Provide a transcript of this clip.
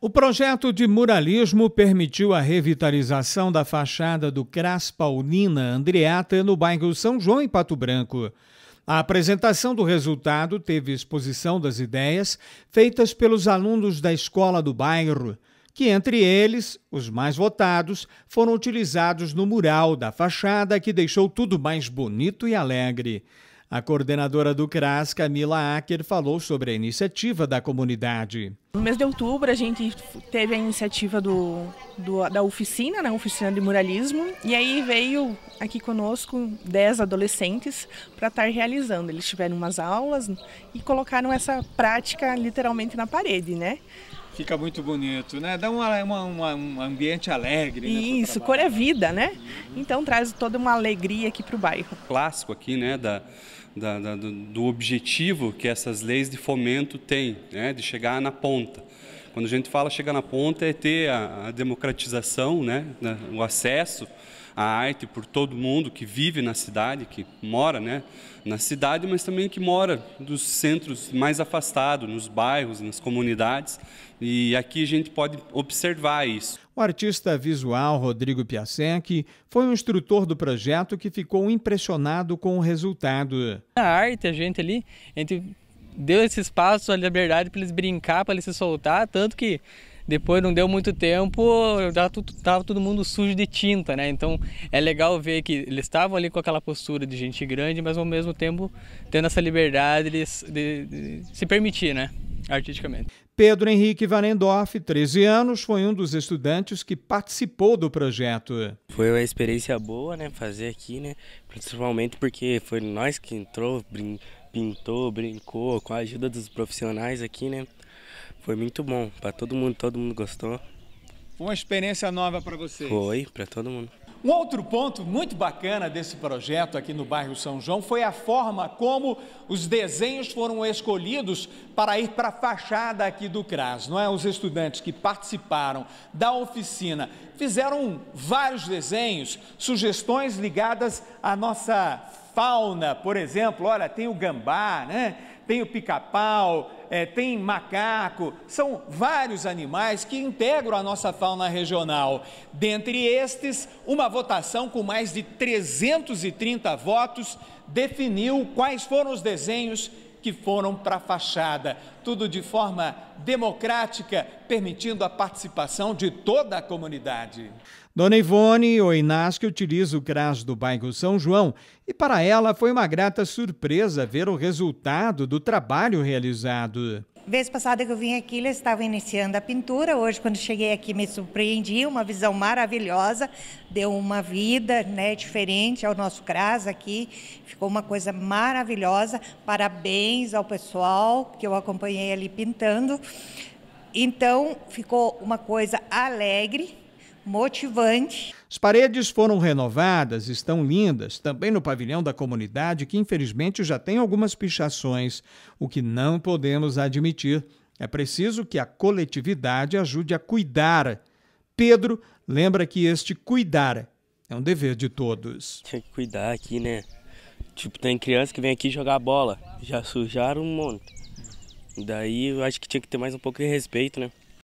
O projeto de muralismo permitiu a revitalização da fachada do Cras Paulina Andreata no bairro São João, em Pato Branco. A apresentação do resultado teve exposição das ideias feitas pelos alunos da escola do bairro, que entre eles, os mais votados, foram utilizados no mural da fachada que deixou tudo mais bonito e alegre. A coordenadora do CRAS, Camila Acker, falou sobre a iniciativa da comunidade. No mês de outubro, a gente teve a iniciativa do, do, da oficina, né, oficina de muralismo, e aí veio aqui conosco 10 adolescentes para estar tá realizando. Eles tiveram umas aulas e colocaram essa prática literalmente na parede, né? Fica muito bonito, né? Dá uma, uma, uma um ambiente alegre. Né, Isso, cor é vida, né? Uhum. Então traz toda uma alegria aqui para o bairro. Clássico aqui, né? Da, da, da, do objetivo que essas leis de fomento têm, né? De chegar na ponta. Quando a gente fala chegar na ponta é ter a, a democratização, né, né, o acesso à arte por todo mundo que vive na cidade, que mora né, na cidade, mas também que mora dos centros mais afastados, nos bairros, nas comunidades. E aqui a gente pode observar isso. O artista visual Rodrigo Piasek foi o instrutor do projeto que ficou impressionado com o resultado. Na arte, a gente ali, a gente deu esse espaço, a liberdade para eles brincar, para eles se soltar, tanto que depois não deu muito tempo, já tava todo mundo sujo de tinta, né? Então é legal ver que eles estavam ali com aquela postura de gente grande, mas ao mesmo tempo tendo essa liberdade de, de, de se permitir, né? Artisticamente. Pedro Henrique Vanendorf, 13 anos, foi um dos estudantes que participou do projeto. Foi uma experiência boa, né, fazer aqui, né, principalmente porque foi nós que entrou, brincou pintou, brincou, com a ajuda dos profissionais aqui, né? Foi muito bom para todo mundo, todo mundo gostou. Uma experiência nova para vocês. Foi, para todo mundo. Um outro ponto muito bacana desse projeto aqui no bairro São João foi a forma como os desenhos foram escolhidos para ir para a fachada aqui do CRAS, não é? Os estudantes que participaram da oficina fizeram vários desenhos, sugestões ligadas à nossa fauna, por exemplo, olha, tem o gambá, né? tem o pica-pau, é, tem macaco, são vários animais que integram a nossa fauna regional. Dentre estes, uma votação com mais de 330 votos definiu quais foram os desenhos que foram para a fachada. Tudo de forma democrática, permitindo a participação de toda a comunidade. Dona Ivone Oinasque utiliza o CRAS do bairro São João e para ela foi uma grata surpresa ver o resultado do trabalho realizado. Vez passada que eu vim aqui, eles estavam iniciando a pintura. Hoje, quando cheguei aqui, me surpreendi. Uma visão maravilhosa, deu uma vida né, diferente ao nosso CRAS aqui. Ficou uma coisa maravilhosa. Parabéns ao pessoal que eu acompanhei ali pintando. Então, ficou uma coisa alegre, motivante. As paredes foram renovadas, estão lindas, também no pavilhão da comunidade, que infelizmente já tem algumas pichações, o que não podemos admitir. É preciso que a coletividade ajude a cuidar. Pedro lembra que este cuidar é um dever de todos. Tem que cuidar aqui, né? Tipo, tem criança que vem aqui jogar bola, já sujaram um monte. Daí eu acho que tinha que ter mais um pouco de respeito, né?